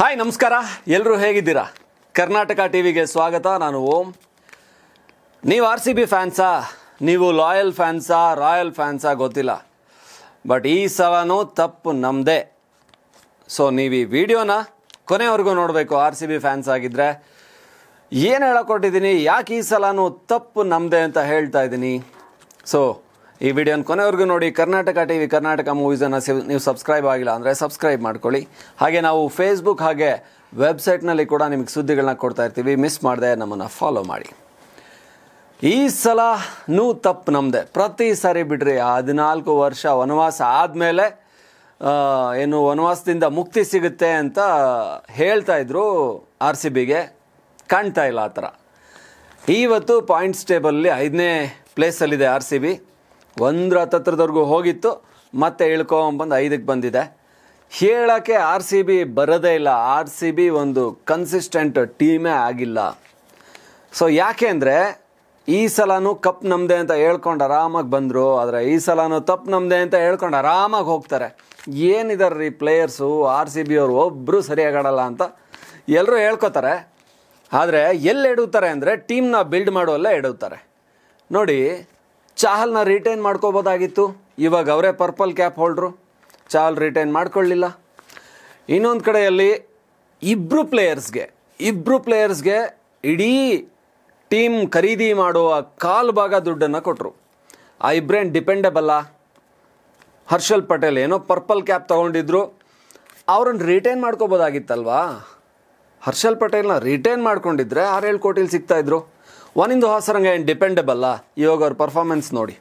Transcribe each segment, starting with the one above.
hi ನಮಸ್ಕಾರ ಎಲ್ಲರೂ ಹೇಗಿದ್ದೀರಾ ಕರ್ನಾಟಕ ಟಿ ವಿಗೆ ಸ್ವಾಗತ ನಾನು ಓಂ ನೀವು ಆರ್ ಸಿ ಬಿ ಫ್ಯಾನ್ಸಾ ನೀವು ಲಾಯಲ್ ಫ್ಯಾನ್ಸಾ ರಾಯಲ್ ಫ್ಯಾನ್ಸಾ ಗೊತ್ತಿಲ್ಲ ಬಟ್ ಈ ಸಲನೂ ತಪ್ಪು ನಮ್ಮದೇ ಸೊ ನೀವು ಈ ವಿಡಿಯೋನ ಕೊನೆವರೆಗೂ ನೋಡಬೇಕು ಆರ್ ಸಿ ಬಿ ಫ್ಯಾನ್ಸ್ ಆಗಿದ್ದರೆ ಏನು ಹೇಳಕೊಟ್ಟಿದ್ದೀನಿ ಯಾಕೆ ಈ ಸಲನೂ ತಪ್ಪು ನಮ್ಮದೇ ಅಂತ ಹೇಳ್ತಾ ಇದ್ದೀನಿ ಸೊ ಈ ವಿಡಿಯೋನ ಕೊನೆವರೆಗೂ ನೋಡಿ ಕರ್ನಾಟಕ ಟಿವಿ ಕರ್ನಾಟಕ ಮೂವೀಸನ್ನು ನೀವು ಸಬ್ಸ್ಕ್ರೈಬ್ ಆಗಿಲ್ಲ ಅಂದರೆ ಸಬ್ಸ್ಕ್ರೈಬ್ ಮಾಡ್ಕೊಳ್ಳಿ ಹಾಗೆ ನಾವು ಫೇಸ್ಬುಕ್ ಹಾಗೆ ವೆಬ್ಸೈಟ್ನಲ್ಲಿ ಕೂಡ ನಿಮಗೆ ಸುದ್ದಿಗಳನ್ನ ಕೊಡ್ತಾ ಇರ್ತೀವಿ ಮಿಸ್ ಮಾಡದೆ ನಮ್ಮನ್ನು ಫಾಲೋ ಮಾಡಿ ಈ ಸಲ ನೂ ತಪ್ಪು ನಮ್ಮದೆ ಪ್ರತಿ ಸಾರಿ ಬಿಡ್ರಿ ಹದಿನಾಲ್ಕು ವರ್ಷ ವನವಾಸ ಆದಮೇಲೆ ಏನು ವನವಾಸದಿಂದ ಮುಕ್ತಿ ಸಿಗುತ್ತೆ ಅಂತ ಹೇಳ್ತಾ ಇದ್ರು ಆರ್ ಸಿ ಬಿಗೆ ಕಾಣ್ತಾ ಇಲ್ಲ ಆ ಥರ ಇವತ್ತು ಪಾಯಿಂಟ್ಸ್ ಟೇಬಲಲ್ಲಿ ಐದನೇ ಪ್ಲೇಸಲ್ಲಿದೆ ಆರ್ ಸಿ ಬಿ ಒಂದ್ರ ಹತ್ತತ್ರದವರೆಗೂ ಹೋಗಿತ್ತು ಮತ್ತೆ ಇಳ್ಕೊಂಬಂದು ಐದಕ್ಕೆ ಬಂದಿದೆ ಹೇಳೋಕ್ಕೆ ಆರ್ ಸಿ ಬಿ ಬರೋದೇ ಇಲ್ಲ ಆರ್ ಸಿ ಬಿ ಒಂದು ಕನ್ಸಿಸ್ಟೆಂಟ್ ಟೀಮೇ ಆಗಿಲ್ಲ ಸೊ ಯಾಕೆ ಅಂದರೆ ಈ ಸಲನೂ ಕಪ್ ನಮ್ಮದೆ ಅಂತ ಹೇಳ್ಕೊಂಡು ಆರಾಮಾಗಿ ಬಂದರು ಆದರೆ ಈ ಸಲನೂ ತಪ್ಪು ನಮ್ಮದೆ ಅಂತ ಹೇಳ್ಕೊಂಡು ಆರಾಮಾಗಿ ಹೋಗ್ತಾರೆ ಏನಿದ್ದಾರೆ ರೀ ಪ್ಲೇಯರ್ಸು ಆರ್ ಸಿ ಬಿ ಅವರು ಒಬ್ಬರು ಸರಿಯಾಗಿ ಅಂತ ಎಲ್ಲರೂ ಹೇಳ್ಕೊತಾರೆ ಆದರೆ ಎಲ್ಲಿ ಎಡುತ್ತಾರೆ ಅಂದರೆ ಟೀಮ್ನ ಬಿಲ್ಡ್ ಮಾಡುವಲ್ಲೇ ಎಡುತ್ತಾರೆ ನೋಡಿ ಚಾಹಲ್ನ ರಿಟೈನ್ ಮಾಡ್ಕೋಬೋದಾಗಿತ್ತು ಇವಾಗ ಅವರೇ ಪರ್ಪಲ್ ಕ್ಯಾಪ್ ಹೋಲ್ಡ್ರು ಚಾಹಲ್ ರಿಟೈನ್ ಮಾಡ್ಕೊಳ್ಳಿಲ್ಲ ಇನ್ನೊಂದು ಕಡೆಯಲ್ಲಿ ಇಬ್ಬರು ಪ್ಲೇಯರ್ಸ್ಗೆ ಇಬ್ಬರು ಪ್ಲೇಯರ್ಸ್ಗೆ ಇಡೀ ಟೀಮ್ ಖರೀದಿ ಮಾಡುವ ಕಾಲು ಭಾಗ ದುಡ್ಡನ್ನು ಕೊಟ್ಟರು ಆ ಇಬ್ರೇನ್ ಡಿಪೆಂಡೆಬಲ್ಲ ಹರ್ಷಲ್ ಪಟೇಲ್ ಏನೋ ಪರ್ಪಲ್ ಕ್ಯಾಪ್ ತೊಗೊಂಡಿದ್ರು ಅವ್ರನ್ನ ರಿಟೈನ್ ಮಾಡ್ಕೋಬೋದಾಗಿತ್ತಲ್ವಾ ಹರ್ಷಲ್ ಪಟೇಲ್ನ ರಿಟೈನ್ ಮಾಡ್ಕೊಂಡಿದ್ರೆ ಆರೇಳು ಕೋಟಿಲಿ ಸಿಗ್ತಾಯಿದ್ರು ಒನಿಂದು ಹಾಸರಂಗ ಏನು ಡಿಪೆಂಡೆಬಲ್ಲ ಇವಾಗ ಅವ್ರ ಪರ್ಫಾರ್ಮೆನ್ಸ್ ನೋಡಿ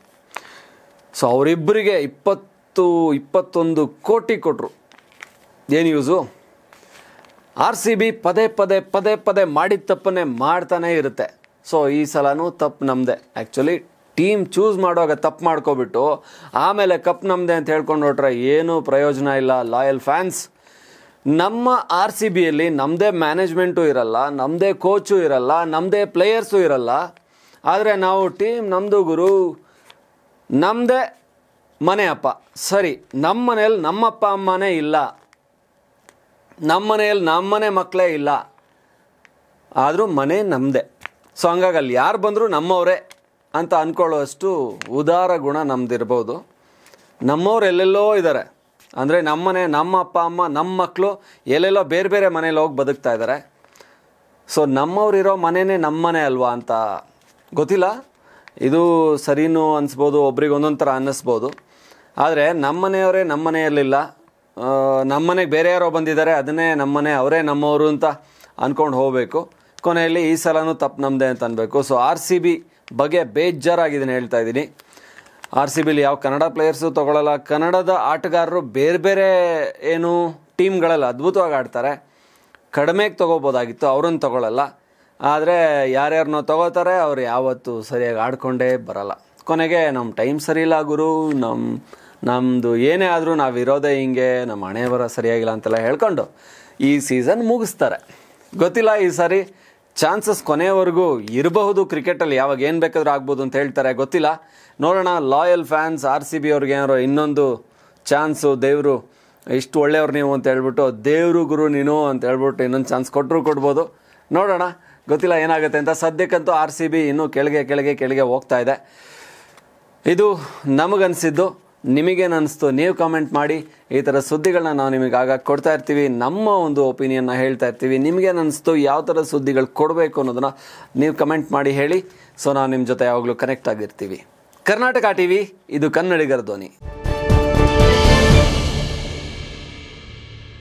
ಸೊ ಅವರಿಬ್ಬರಿಗೆ ಇಪ್ಪತ್ತು ಇಪ್ಪತ್ತೊಂದು ಕೋಟಿ ಕೊಟ್ಟರು ಏನು ಯೂಸು ಆರ್ ಸಿ ಬಿ ಪದೇ ಪದೇ ಪದೇ ಪದೇ ಮಾಡಿದ ತಪ್ಪನ್ನೇ ಮಾಡ್ತಾನೇ ಇರುತ್ತೆ ಸೊ ಈ ಸಲನೂ ತಪ್ಪು ನಮ್ಮದೆ ಆ್ಯಕ್ಚುಲಿ ಟೀಮ್ ಚೂಸ್ ಮಾಡುವಾಗ ತಪ್ಪು ಮಾಡ್ಕೊಬಿಟ್ಟು ಆಮೇಲೆ ಕಪ್ ನಮ್ಮದೆ ಅಂತ ಹೇಳ್ಕೊಂಡು ಹೊಟ್ರೆ ಏನೂ ಪ್ರಯೋಜನ ಇಲ್ಲ ಲಾಯಲ್ ಫ್ಯಾನ್ಸ್ ನಮ್ಮ ಆರ್ ಸಿ ಬಿಯಲ್ಲಿ ನಮ್ಮದೇ ಮ್ಯಾನೇಜ್ಮೆಂಟು ಇರಲ್ಲ ನಮ್ಮದೇ ಕೋಚು ಇರಲ್ಲ ನಮ್ಮದೇ ಪ್ಲೇಯರ್ಸು ಇರಲ್ಲ ಆದರೆ ನಾವು ಟೀಮ್ ನಮ್ಮದು ಗುರು ನಮ್ಮದೇ ಅಪ್ಪ ಸರಿ ನಮ್ಮ ಮನೇಲಿ ನಮ್ಮಪ್ಪ ಅಮ್ಮನೇ ಇಲ್ಲ ನಮ್ಮ ಮನೆಯಲ್ಲಿ ನಮ್ಮನೆ ಮಕ್ಕಳೇ ಇಲ್ಲ ಆದರೂ ಮನೆ ನಮ್ಮದೇ ಸೊ ಹಂಗಾಗಿ ಅಲ್ಲಿ ಯಾರು ಬಂದರೂ ನಮ್ಮವರೇ ಅಂತ ಅಂದ್ಕೊಳ್ಳೋಷ್ಟು ಉದಾರ ಗುಣ ನಮ್ಮದಿರ್ಬೋದು ನಮ್ಮವ್ರು ಎಲ್ಲೆಲ್ಲೋ ಇದ್ದಾರೆ ಅಂದರೆ ನಮ್ಮನೆ ನಮ್ಮ ಅಪ್ಪ ಅಮ್ಮ ನಮ್ಮ ಮಕ್ಕಳು ಎಲ್ಲೆಲ್ಲೋ ಬೇರೆ ಬೇರೆ ಮನೇಲಿ ಹೋಗಿ ಬದುಕ್ತಾ ಇದ್ದಾರೆ ಸೊ ನಮ್ಮವ್ರಿರೋ ಮನೆಯೇ ನಮ್ಮನೆ ಅಲ್ವಾ ಅಂತ ಗೊತ್ತಿಲ್ಲ ಇದು ಸರಿನೂ ಅನಿಸ್ಬೋದು ಒಬ್ರಿಗೆ ಒಂದೊಂದು ಥರ ಅನ್ನಿಸ್ಬೋದು ಆದರೆ ನಮ್ಮನೆಯವರೇ ನಮ್ಮನೆಯಲ್ಲಿಲ್ಲ ನಮ್ಮನೆಗೆ ಬೇರೆ ಯಾರೋ ಬಂದಿದ್ದಾರೆ ಅದನ್ನೇ ನಮ್ಮನೆ ಅವರೇ ನಮ್ಮವರು ಅಂತ ಅಂದ್ಕೊಂಡು ಹೋಗಬೇಕು ಕೊನೆಯಲ್ಲಿ ಈ ಸಲನೂ ತಪ್ಪು ನಮ್ಮದೇ ಅಂತ ಅನ್ಬೇಕು ಸೊ ಆರ್ ಸಿ ಬಿ ಬಗ್ಗೆ ಬೇಜಾರಾಗಿದ್ದೀನಿ ಹೇಳ್ತಾ ಇದ್ದೀನಿ ಆರ್ ಸಿ ಬಿಲಿ ಯಾವ ಕನ್ನಡ ಪ್ಲೇಯರ್ಸು ತೊಗೊಳ್ಳಲ್ಲ ಕನ್ನಡದ ಆಟಗಾರರು ಬೇರೆ ಬೇರೆ ಏನು ಟೀಮ್ಗಳಲ್ಲಿ ಅದ್ಭುತವಾಗಿ ಆಡ್ತಾರೆ ಕಡಿಮೆಗೆ ತೊಗೋಬೋದಾಗಿತ್ತು ಅವ್ರನ್ನ ತೊಗೊಳ್ಳಲ್ಲ ಆದರೆ ಯಾರ್ಯಾರನ್ನೋ ತೊಗೋತಾರೆ ಅವ್ರು ಯಾವತ್ತು ಸರಿಯಾಗಿ ಆಡ್ಕೊಂಡೇ ಬರಲ್ಲ ಕೊನೆಗೆ ನಮ್ಮ ಟೈಮ್ ಸರಿಯಿಲ್ಲ ಗುರು ನಮ್ಮ ನಮ್ಮದು ಏನೇ ಆದರೂ ನಾವು ಇರೋದೇ ಹಿಂಗೆ ನಮ್ಮ ಹಣೆಯವರ ಬರ ಸರಿಯಾಗಿಲ್ಲ ಅಂತೆಲ್ಲ ಹೇಳ್ಕೊಂಡು ಈ ಸೀಸನ್ ಮುಗಿಸ್ತಾರೆ ಗೊತ್ತಿಲ್ಲ ಈ ಸಾರಿ ಚಾನ್ಸಸ್ ಕೊನೆಯವರೆಗೂ ಇರಬಹುದು ಕ್ರಿಕೆಟಲ್ಲಿ ಯಾವಾಗ ಏನು ಬೇಕಾದರೂ ಆಗ್ಬೋದು ಅಂತ ಹೇಳ್ತಾರೆ ಗೊತ್ತಿಲ್ಲ ನೋಡೋಣ loyal fans R C B ಅವ್ರಿಗೆ ಇನ್ನೊಂದು ಚಾನ್ಸು ದೇವರು ಇಷ್ಟು ಒಳ್ಳೆಯವ್ರು ನೀವು ಅಂತ ಹೇಳ್ಬಿಟ್ಟು ದೇವರು ಗುರು ನೀನು ಅಂತ ಹೇಳ್ಬಿಟ್ಟು ಇನ್ನೊಂದು ಚಾನ್ಸ್ ಕೊಟ್ಟರು ಕೊಡ್ಬೋದು ನೋಡೋಣ ಗೊತ್ತಿಲ್ಲ ಏನಾಗುತ್ತೆ ಅಂತ ಸದ್ಯಕ್ಕಂತೂ ಆರ್ ಸಿ ಬಿ ಇನ್ನೂ ಕೆಳಗೆ ಕೆಳಗೆ ಕೆಳಗೆ ಹೋಗ್ತಾ ಇದೆ ಇದು ನಮಗನ್ಸಿದ್ದು ನಿಮಗೇನು ಅನಿಸ್ತು ನೀವು ಕಾಮೆಂಟ್ ಮಾಡಿ ಈ ಥರ ಸುದ್ದಿಗಳನ್ನ ನಾವು ನಿಮಗೆ ಆಗ ಕೊಡ್ತಾ ಇರ್ತೀವಿ ನಮ್ಮ ಒಂದು ಒಪಿನಿಯನ್ನ ಹೇಳ್ತಾ ಇರ್ತೀವಿ ನಿಮಗೇನು ಅನಿಸ್ತು ಯಾವ ಥರ ಸುದ್ದಿಗಳು ಕೊಡಬೇಕು ಅನ್ನೋದನ್ನು ನೀವು ಕಮೆಂಟ್ ಮಾಡಿ ಹೇಳಿ ಸೊ ನಾವು ನಿಮ್ಮ ಜೊತೆ ಯಾವಾಗಲೂ ಕನೆಕ್ಟ್ ಆಗಿರ್ತೀವಿ ಕರ್ನಾಟಕ ಟಿ ವಿ ಇದು ಕನ್ನಡಿಗರ ಧ್ವನಿ